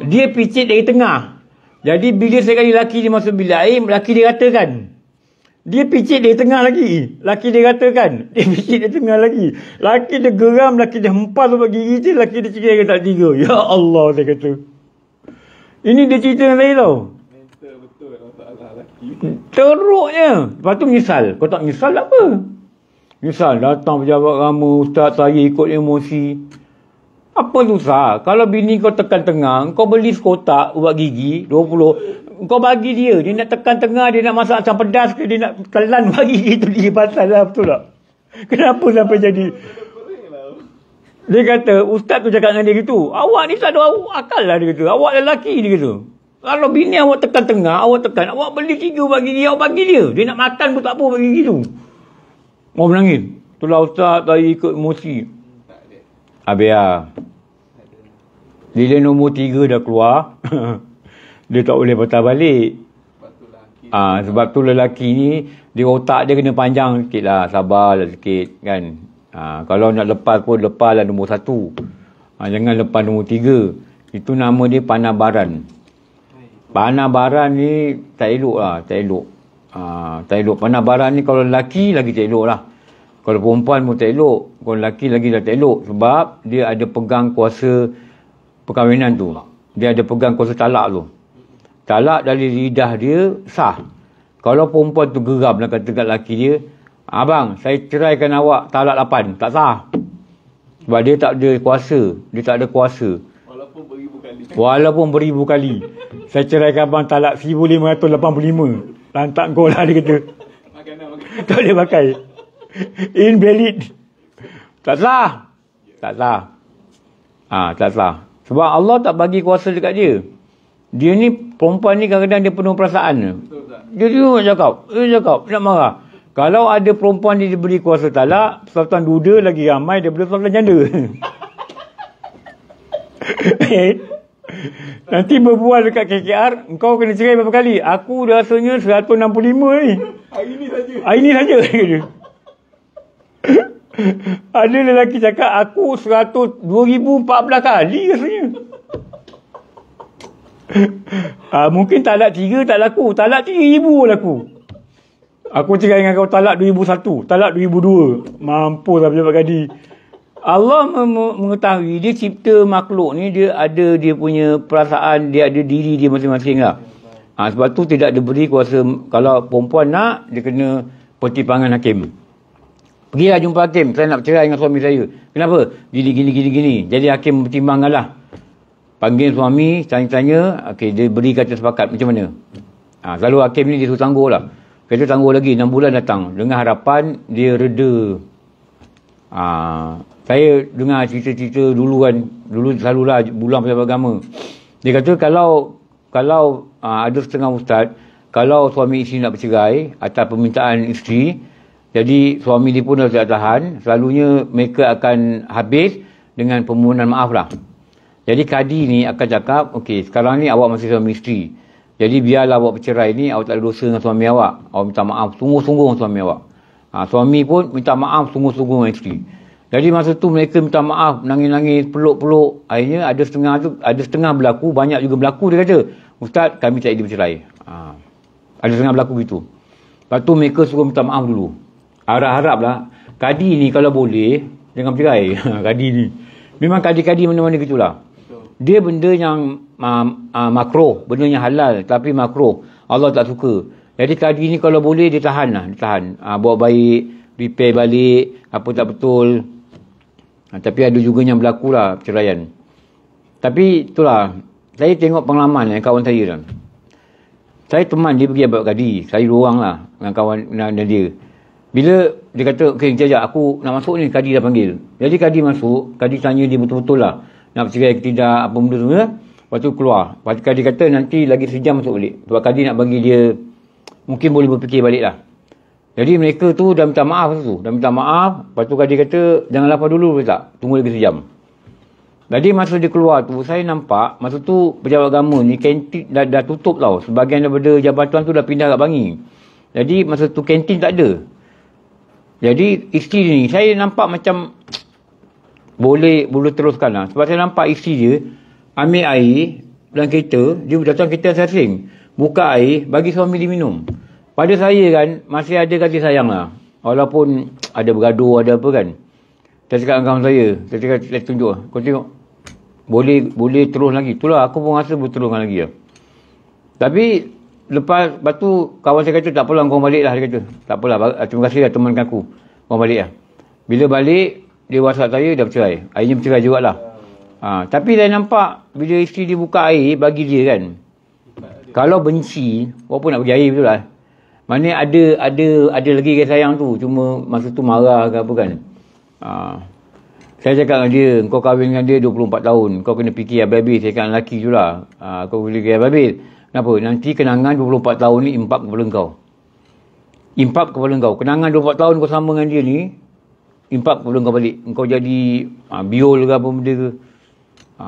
Dia picit dari tengah. Jadi bila sekali laki dia masuk bilik air. Laki dia ratakan. Dia picit dia tengah lagi. Laki dia katakan. Dia picit dia tengah lagi. Laki dia geram. Laki dia hempas sebab gigi dia. Laki dia cerita dia tak tiga. Ya Allah dia kata. Ini dia cerita dengan saya tau. Teruknya. Lepas tu misal. Kau tak misal apa? Misal datang pejabat rama. Ustaz saya ikut emosi. Apa susah? Kalau bini kau tekan tengah, kau beli sekotak ubat gigi, 20 kau bagi dia dia nak tekan tengah dia nak masak asam pedas ke dia nak telan bagi gitu dia pasal lah betul tak kenapa sampai jadi dia kata ustaz tu cakap dengan dia gitu awak ni tak ada akal lah dia kata awak lelaki dia kata kalau bini awak tekan tengah awak tekan awak beli tiga bagi dia awak bagi dia dia nak makan pun tak apa bagi gitu mau menangis itulah ustaz tadi ikut emosi habis lah bila nombor tiga dah keluar dia tak boleh patah balik. Sebab tu, ha, sebab tu lelaki ni, dia otak dia kena panjang sikit lah. Sabarlah sikit kan. Ha, kalau nak lepas pun, lepaslah nombor satu. Ha, jangan lepas nombor tiga. Itu nama dia panabaran. Panabaran ni tak elok lah. Tak elok. Ha, tak elok. Panabaran ni kalau lelaki lagi tak elok lah. Kalau perempuan pun tak elok. Kalau lelaki lagi dah tak elok. Sebab dia ada pegang kuasa perkahwinan tu. Dia ada pegang kuasa talak tu talak dari lidah dia sah. Kalau perempuan tu geram nak lah kata kat lelaki dia, abang, saya ceraikan awak talak 8, tak sah. Sebab dia tak ada kuasa, dia tak ada kuasa. Walaupun beribu kali. Walaupun beribu kali. saya ceraikan abang talak 1585. Lantak kau lah dia kata. Lah, tak boleh pakai. Invalid. Tak sah. Tak sah. Ah, ha, tak sah. Sebab Allah tak bagi kuasa dekat dia. Dia ni perempuan ni kadang-kadang dia penuh perasaan. Betul tak? Dia tengok cakap. Dia cakap. Nak marah. Kalau ada perempuan ni diberi kuasa talak. Sultan duda lagi ramai daripada Sultan janda. Nanti berbual dekat KKR. Kau kena cerai berapa kali? Aku rasanya 165 ni. Hari ni saja. Hari ni saja. ada lelaki cakap aku 100, 2014 kali rasanya. Ah uh, mungkin talak tiga tak laku. Talak tiga ribu laku. Aku cakap dengan kau talak dua ribu satu. Talak dua ribu dua. Mampu lah pejabat gadi. Allah mengetahui dia cipta makhluk ni dia ada dia punya perasaan dia ada diri dia masing-masing lah. Ha, sebab tu tidak diberi kuasa kalau perempuan nak dia kena pangan hakim. Pergilah jumpa hakim. Saya nak bercerai dengan suami saya. Kenapa? Gini, gini, gini, gini. Jadi hakim pertimbangkan panggil suami tanya-tanya okay dia beri kata sepakat macam mana ha, selalu hakim ni dia suruh tangguh lah kata tangguh lagi 6 bulan datang dengan harapan dia reda ha, saya dengar cerita-cerita dulu kan dulu selalulah bulan pasal agama dia kata kalau kalau ha, ada setengah ustaz kalau suami isteri nak bercerai atas permintaan isteri jadi suami dia pun dah tak tahan selalunya mereka akan habis dengan permohonan maaf lah jadi kadi ni akan cakap, okey, sekarang ni awak masih suami isteri. Jadi biarlah awak bercerai ni, awak tak ada dosa dengan suami awak. Awak minta maaf sungguh-sungguh dengan suami awak. Ha, suami pun minta maaf sungguh-sungguh dengan isteri. Jadi masa tu mereka minta maaf, nangis-nangis, peluk-peluk. Akhirnya ada setengah tu, ada setengah berlaku, banyak juga berlaku dia kata, "Ustaz, kami tak jadi bercerai." Ha. Ada setengah berlaku gitu. Lepas tu mereka suruh minta maaf dulu. Harap-haraplah kadi ni kalau boleh jangan bercerai. kadi ni. Memang kadi-kadi mana-mana gitulah. -mana dia benda yang uh, ah, uh, ah, makro, benda yang halal tapi makro. Allah tak suka. Jadi tadi ni kalau boleh dia tahan lah, dia tahan. Uh, ah, bawa baik, repair balik, apa tak betul. Uh, tapi ada juga yang berlaku lah perceraian. Tapi itulah, saya tengok pengalaman yang kawan saya lah. Saya teman dia pergi abad kadi, saya ruang lah dengan kawan dengan, dengan dia. Bila dia kata, okay, jajak aku nak masuk ni, kadi dah panggil. Jadi kadi masuk, kadi tanya dia betul-betul lah nak cerai ke tidak apa benda semua lepas tu keluar lepas tu Kadi kata nanti lagi sejam masuk balik sebab Kadi nak bagi dia mungkin boleh berfikir balik lah jadi mereka tu dah minta maaf tu dah minta maaf lepas tu Kadi kata jangan lapar dulu boleh tak tunggu lagi sejam jadi masa dia keluar tu saya nampak masa tu pejabat agama ni kantin dah, dah tutup tau sebagian daripada jabatan tu dah pindah kat bangi jadi masa tu kantin tak ada jadi isteri ni saya nampak macam boleh boleh teruskan lah. Sebab saya nampak isteri dia ambil air dalam kereta, dia datang kereta saya sering. Buka air, bagi suami dia minum. Pada saya kan, masih ada kasih sayang lah. Walaupun ada bergaduh, ada apa kan. Saya cakap dengan saya, saya cakap, saya tunjuk lah. Kau tengok, boleh boleh terus lagi. Itulah, aku pun rasa boleh teruskan lagi lah. Tapi, lepas, lepas tu, kawan saya kata, tak apalah, kau balik lah. Dia kata, tak apalah, terima kasih lah temankan aku. Kau balik lah. Bila balik, dia WhatsApp saya dah bercerai. Akhirnya bercerai jugalah. Ha, tapi saya nampak bila isteri dia buka air bagi dia kan. Kalau benci, walaupun nak bagi air betul lah. Mana ada ada ada lagi kasih sayang tu. Cuma masa tu marah ke apa kan. Ha, saya cakap dengan dia, kau kahwin dengan dia 24 tahun. Kau kena fikir habis-habis. Saya cakap lelaki tu lah. Ha, kau kena fikir habis-habis. Kenapa? Nanti kenangan 24 tahun ni impak kepala kau. Impak kepala kau. Kenangan 24 tahun kau sama dengan dia ni, impak kepada kau balik. Kau jadi ha, biol ke apa benda ke. Ha.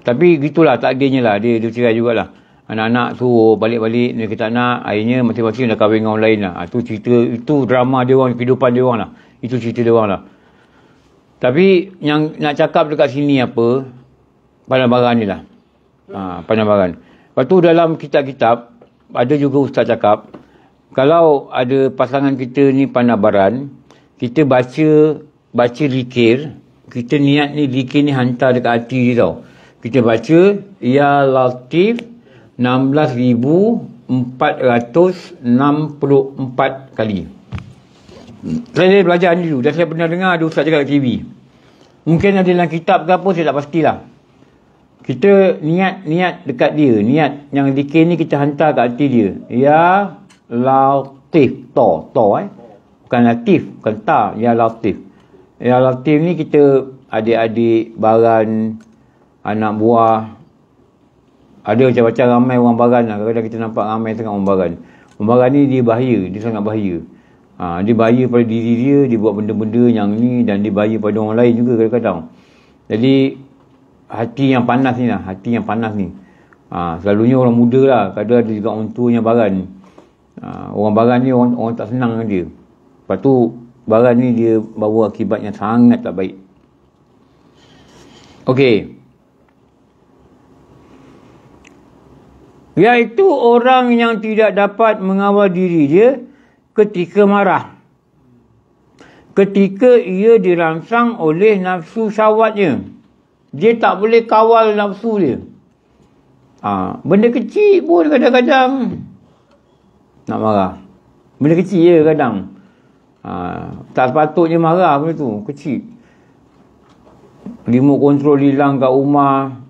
Tapi gitulah takdirnya lah. Dia, dia cerai jugalah. Anak-anak tu oh, balik-balik. Dia kata nak Akhirnya mati-mati dah kahwin dengan orang lain lah. Itu ah, ha, cerita. Itu drama dia orang. Kehidupan dia orang lah. Itu cerita dia orang lah. Tapi yang nak cakap dekat sini apa. Pandang-pandang ni lah. Ha, Pandang-pandang. Lepas tu dalam kitab-kitab. Ada juga ustaz cakap. Kalau ada pasangan kita ni pandang-pandang kita baca baca zikir kita niat ni zikir ni hantar dekat hati dia tau kita baca ya latif 16,464 kali saya belajar ni dulu dah saya pernah dengar ada ustaz cakap TV mungkin ada dalam kitab ke apa saya tak pastilah kita niat niat dekat dia niat yang zikir ni kita hantar kat hati dia ya latif to to eh bukan latif bukan tak ya latif ya latif ni kita adik-adik baran anak buah ada macam-macam ramai orang baran lah. kadang-kadang kita nampak ramai sangat orang baran orang baran ni dia bahaya dia sangat bahaya ha, dia bahaya pada diri dia dia buat benda-benda yang ni dan dia bahaya pada orang lain juga kadang-kadang jadi hati yang panas ni lah hati yang panas ni ha, selalunya orang muda lah kadang-kadang ada juga orang tua yang baran Ha, orang barang ni orang, orang tak senang dengan dia Lepas tu barang ni dia bawa akibat yang sangat tak baik. Okey. Iaitu orang yang tidak dapat mengawal diri dia ketika marah. Ketika ia dirangsang oleh nafsu syawatnya. Dia tak boleh kawal nafsu dia. Ha, benda kecil pun kadang-kadang nak marah. Benda kecil je kadang-kadang. Ha, tak sepatutnya marah benda tu. Kecil. Remote control hilang kat rumah.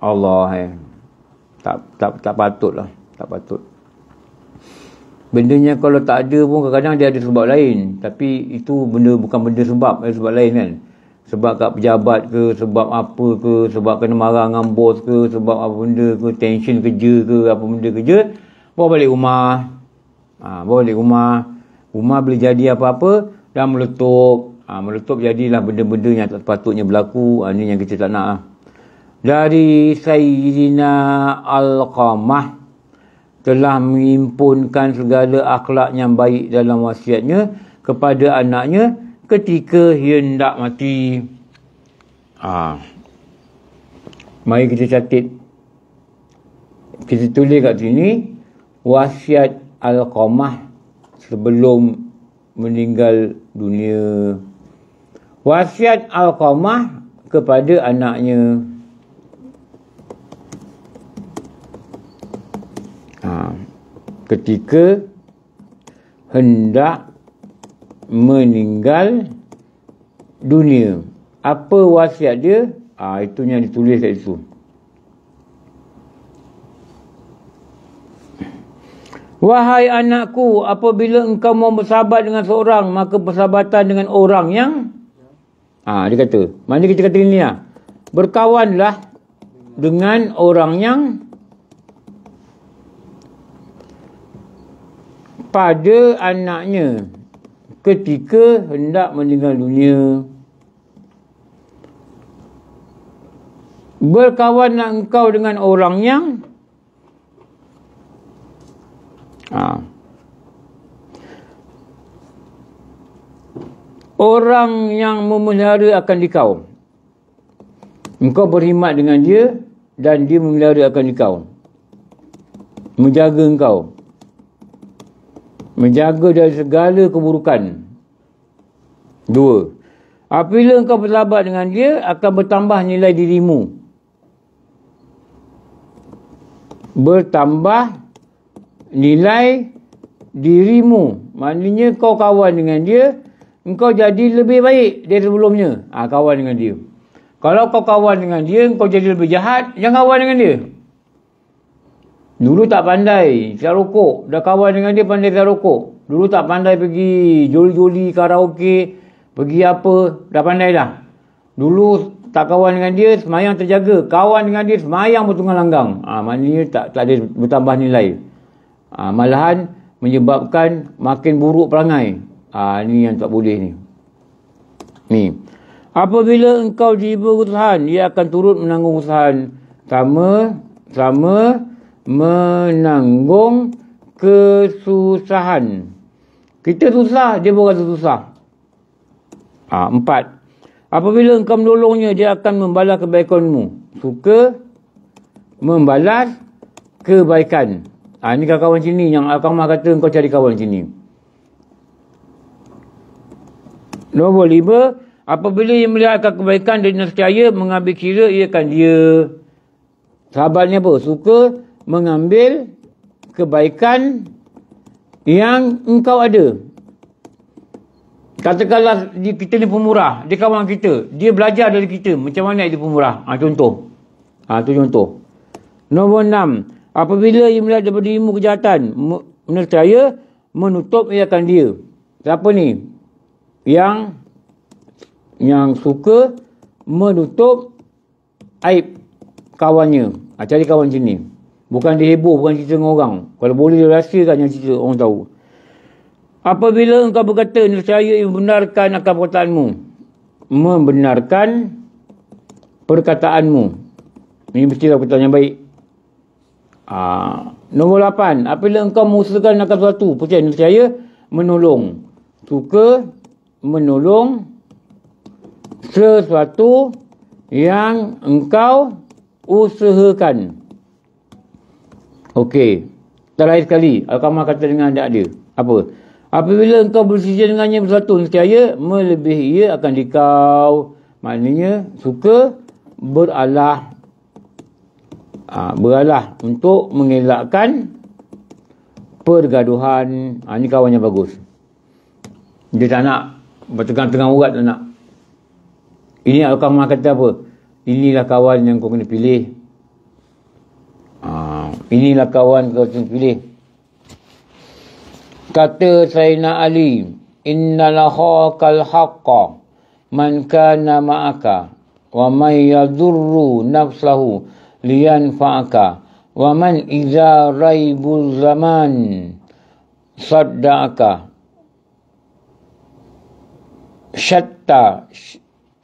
Allah eh. Tak, tak, tak patut lah. Tak patut. Bendanya kalau tak ada pun kadang-kadang dia ada sebab lain. Tapi itu benda bukan benda sebab. Eh, sebab lain kan. Sebab kat pejabat ke, sebab apa ke, sebab kena marah dengan bos ke, sebab apa benda ke, tension kerja ke, apa benda kerja. Bawa balik rumah. Ha, bawa balik rumah. Rumah boleh jadi apa-apa dan meletup. Ha, meletup jadilah benda-benda yang tak patutnya berlaku. Ha, ini yang kita tak nak. Ha. Dari Sayyidina Al-Qamah telah mengimpunkan segala akhlak yang baik dalam wasiatnya kepada anaknya ketika hendak mati. Ha. Mari kita catit. Kita tulis kat sini. Wasiat Al-Qamah sebelum meninggal dunia. Wasiat Al-Qamah kepada anaknya. Ha, ketika hendak meninggal dunia. Apa wasiat dia? ha, itu yang ditulis kat situ. Wahai anakku, apabila engkau mau bersahabat dengan seorang, maka persahabatan dengan orang yang ya. ha, dia kata, mana kita kata ini lah. Ha. Berkawanlah dengan orang yang pada anaknya ketika hendak meninggal dunia. Berkawanlah engkau dengan orang yang Ha. Orang yang memelihara akan dikaum. Engkau berkhidmat dengan dia dan dia memelihara akan dikaum. Menjaga engkau. Menjaga dari segala keburukan. Dua. Apabila engkau bersahabat dengan dia, akan bertambah nilai dirimu. Bertambah nilai dirimu. Maknanya kau kawan dengan dia, kau jadi lebih baik dari sebelumnya. Ha, kawan dengan dia. Kalau kau kawan dengan dia, kau jadi lebih jahat, jangan kawan dengan dia. Dulu tak pandai, tak rokok. Dah kawan dengan dia, pandai tak rokok. Dulu tak pandai pergi joli-joli, karaoke, pergi apa, dah pandai dah. Dulu tak kawan dengan dia, semayang terjaga. Kawan dengan dia, semayang bertunggang langgang. Ha, maknanya tak, tak ada bertambah nilai. Ha, malahan menyebabkan makin buruk perangai. Ha, ah, ini yang tak boleh ni. Ni. Apabila engkau jiba kesusahan, ia akan turut menanggung kesusahan. Sama, sama menanggung kesusahan. Kita susah, dia pun rasa susah. Ha, empat. Apabila engkau menolongnya, dia akan membalas kebaikanmu. Suka membalas Kebaikan. Ha, ini kawan sini yang Akamah kata kau cari kawan sini. Nombor lima, apabila ia melihatkan kebaikan dan percaya mengambil kira ia kan dia. Sahabatnya apa? Suka mengambil kebaikan yang engkau ada. Katakanlah dia, kita ni pemurah. Dia kawan kita. Dia belajar dari kita. Macam mana dia pemurah? Ha, contoh. Ha, tu contoh. Nombor enam. Apabila ia melihat daripada ilmu kejahatan, menertaya, menutup ia akan dia. Siapa ni? Yang yang suka menutup aib kawannya. Ha, cari kawan macam ni. Bukan dia heboh, bukan cerita dengan orang. Kalau boleh dia rahsiakan yang cerita orang tahu. Apabila engkau berkata, saya membenarkan akan perkataanmu. Membenarkan perkataanmu. Ini mestilah perkataan yang baik. Ha, nombor 8 apabila engkau mengusahakan akan sesuatu percaya percaya menolong suka menolong sesuatu yang engkau usahakan Okey. Terakhir sekali, Al-Kamah kata dengan anda ada. Apa? Apabila engkau bersetuju dengannya bersatu, nescaya melebihi ia akan dikau. Maknanya suka beralah ha, beralah untuk mengelakkan pergaduhan. Ha, ini kawan yang bagus. Dia tak nak bertengah-tengah urat tak nak. Ini akan mahu kata apa? Inilah kawan yang kau kena pilih. Ha, inilah kawan kau kena pilih. Kata Sayyidina Ali, Innalaha kalhaqqa man kana ma'aka wa man yadurru nafsahu liyan fa'aka wa man iza raibul zaman saddaka shatta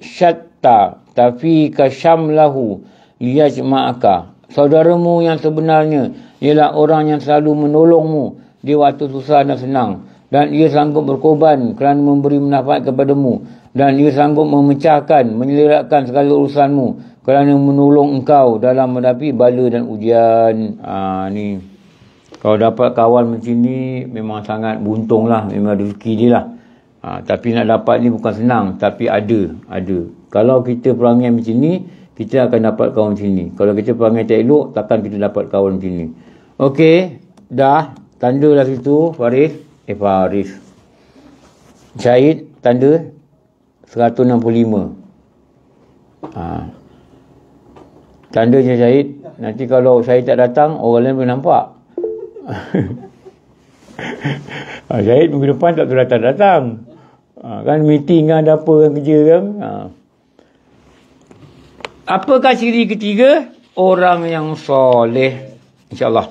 shatta tapi kasyam lahu liyajma'aka saudaramu yang sebenarnya ialah orang yang selalu menolongmu di waktu susah dan senang dan ia sanggup berkorban kerana memberi manfaat kepadamu dan ia sanggup memecahkan menyelerakkan segala urusanmu kerana menolong engkau dalam menghadapi bala dan ujian ha, ni kalau dapat kawan macam ni memang sangat buntung lah memang ada rezeki dia lah ha, tapi nak dapat ni bukan senang tapi ada ada kalau kita perangai macam ni kita akan dapat kawan macam ni kalau kita perangai tak elok takkan kita dapat kawan macam ni ok dah tanda lah situ Faris eh Faris Syahid tanda 165 Ah. Ha. Tanda je Syahid. Nanti kalau Syahid tak datang, orang lain boleh nampak. ha, Syahid minggu depan tak boleh datang-datang. Ah, kan meeting kan, ada apa yang kerja kan. Ha. Apakah siri ketiga? Orang yang soleh. InsyaAllah.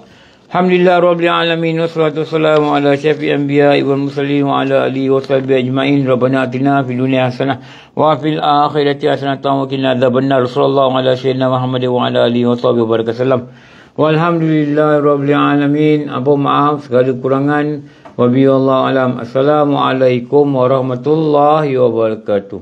Alhamdulillah Rabbil Alamin Wassalatu wassalamu ala syafi anbiya Ibn Muslim wa ala alihi wa sahbihi ajma'in Rabbana atina fi dunia hasanah Wa fil akhirati hasanah Tahu kina adha Rasulullah ala syaitna Muhammad wa ala alihi wa sahbihi wa barakasalam Walhamdulillah Rabbil Alamin Apa maaf segala kurangan Wa biya Allah alam Assalamualaikum warahmatullahi wabarakatuh